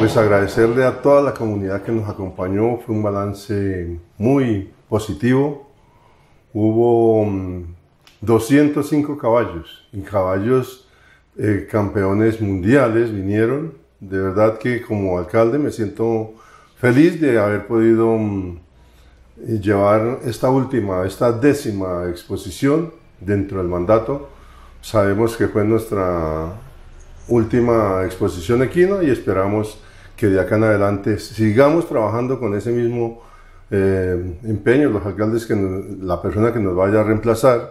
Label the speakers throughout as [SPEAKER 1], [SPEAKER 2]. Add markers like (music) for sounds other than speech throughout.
[SPEAKER 1] Pues agradecerle a toda la comunidad que nos acompañó, fue un balance muy positivo. Hubo 205 mm, caballos y caballos eh, campeones mundiales vinieron. De verdad que como alcalde me siento feliz de haber podido mm, llevar esta última, esta décima exposición dentro del mandato. Sabemos que fue nuestra última exposición equina y esperamos que de acá en adelante sigamos trabajando con ese mismo eh, empeño, los alcaldes, que la persona que nos vaya a reemplazar,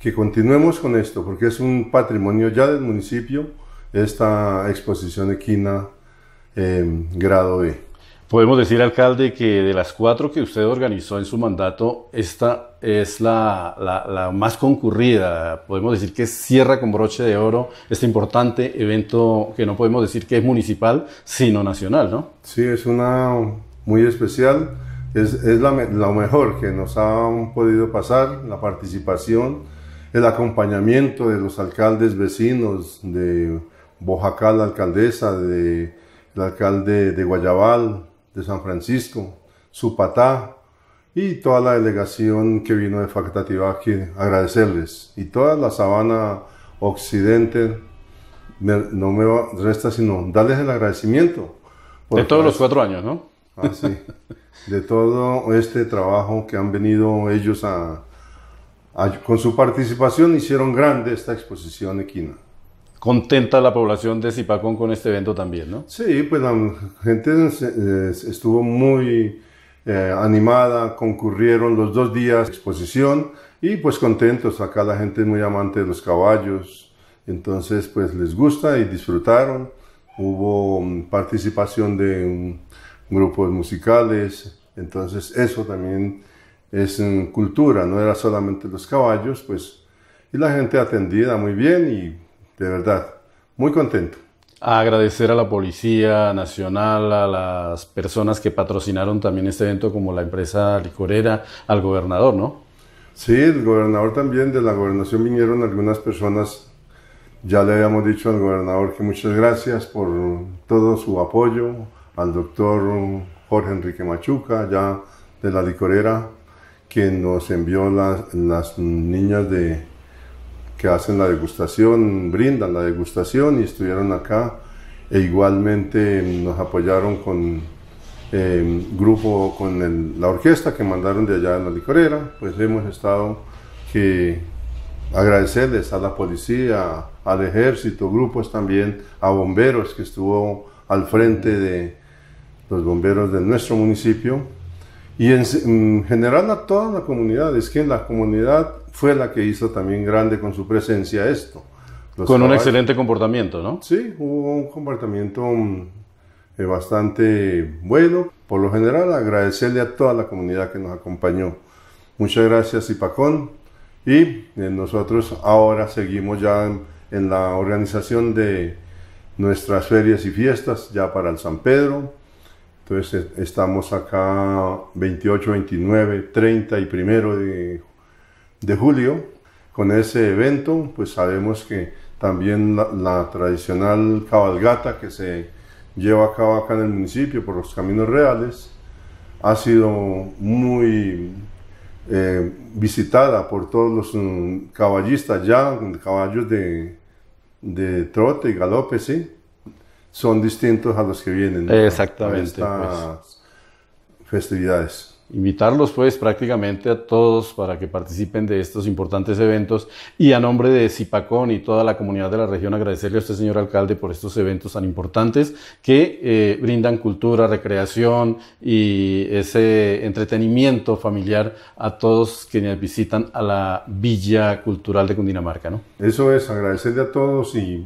[SPEAKER 1] que continuemos con esto, porque es un patrimonio ya del municipio esta exposición equina eh, grado B. E. Podemos
[SPEAKER 2] decir, alcalde, que de las cuatro que usted organizó en su mandato, esta es la, la, más concurrida. Podemos decir que cierra con broche de oro este importante evento que no podemos decir que es municipal, sino nacional, ¿no?
[SPEAKER 1] Sí, es una muy especial. Es, es la, lo mejor que nos ha podido pasar, la participación, el acompañamiento de los alcaldes vecinos de Bojacá, la alcaldesa, de, el alcalde de Guayabal, de San Francisco, Su Patá y toda la delegación que vino de que agradecerles. Y toda la sabana occidente, no me resta sino darles el agradecimiento. De todos los
[SPEAKER 2] cuatro años, ¿no?
[SPEAKER 1] Así, ah, de todo este trabajo que han venido ellos a, con su participación hicieron grande esta exposición equina contenta
[SPEAKER 2] la población de Zipacón con este evento también, ¿no?
[SPEAKER 1] Sí, pues la gente eh, estuvo muy eh, animada, concurrieron los dos días de exposición y pues contentos. Acá la gente es muy amante de los caballos, entonces pues les gusta y disfrutaron. Hubo mm, participación de mm, grupos musicales, entonces eso también es mm, cultura, no era solamente los caballos, pues y la gente atendida muy bien y de verdad, muy contento.
[SPEAKER 2] A agradecer a la Policía Nacional, a las personas que
[SPEAKER 1] patrocinaron también este evento, como la empresa licorera, al gobernador, ¿no? Sí, el gobernador también, de la gobernación vinieron algunas personas. Ya le habíamos dicho al gobernador que muchas gracias por todo su apoyo, al doctor Jorge Enrique Machuca, ya de la licorera, que nos envió las, las niñas de, que hacen la degustación, brindan la degustación y estuvieron acá. E igualmente nos apoyaron con em, grupo, con la orquesta que mandaron de allá en la licorera. Pues hemos estado que agradecerles a la policía, al ejército, grupos también, a bomberos que estuvo al frente de los bomberos de nuestro municipio y en, general a toda la comunidad, es que la comunidad fue la que hizo también grande con su presencia esto. con un excelente comportamiento, ¿no? Sí, hubo un comportamiento mm, eh, bastante bueno. Por lo general, agradecerle a toda la comunidad que nos acompañó. Muchas gracias, Ipacón. Y eh, nosotros ahora seguimos ya en la organización de nuestras ferias y fiestas, ya para el San Pedro, entonces eh, estamos acá 28, 29, 30 y primero de, julio con ese evento, pues sabemos que también la, tradicional cabalgata que se lleva a cabo acá en el municipio por los caminos reales ha sido muy eh, visitada por todos los mm, caballistas ya, caballos de, de trote y galope, sí son distintos a los que vienen Exactamente, estas pues. festividades invitarlos pues prácticamente a todos para que participen de
[SPEAKER 2] estos importantes eventos y a nombre de Zipacón y toda la comunidad de la región agradecerle a usted señor alcalde por estos eventos tan importantes que eh, brindan cultura, recreación y ese entretenimiento familiar a todos quienes visitan a la
[SPEAKER 1] Villa Cultural de Cundinamarca. ¿no? Eso es, agradecerle a todos y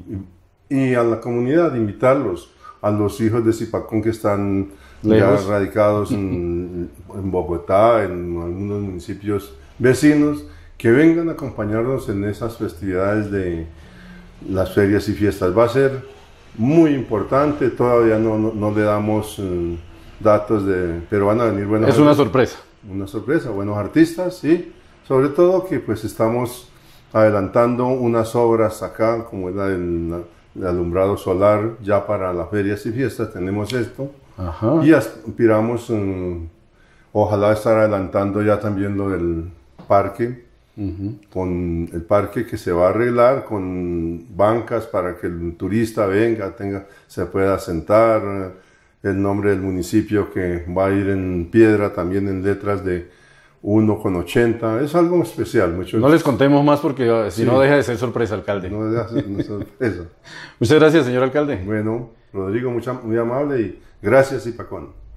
[SPEAKER 1] y a la comunidad, invitarlos a los hijos de Zipacón que están ya radicados (laughs) en, Bogotá, en algunos municipios vecinos, que vengan a acompañarnos en esas festividades de las ferias y fiestas. Va a ser muy importante, todavía no, le damos eh, datos de... pero van a venir buenos... Es una sorpresa. Una sorpresa, buenos artistas, sí. Sobre todo que pues estamos adelantando unas obras acá, como es la del de alumbrado solar ya para las ferias y fiestas, tenemos esto. Y aspiramos, mm, ojalá estar adelantando ya también lo del parque, con el parque que se va a arreglar con bancas para que el turista venga, tenga, se pueda sentar, el nombre del municipio que va a ir en piedra, también en letras de con 1,80. Es algo especial, No les contemos más porque ah, si no deja de ser sorpresa, alcalde. No deja de ser sorpresa. (laughs) Muchas gracias, señor alcalde. Bueno, Rodrigo, muy amable y gracias, y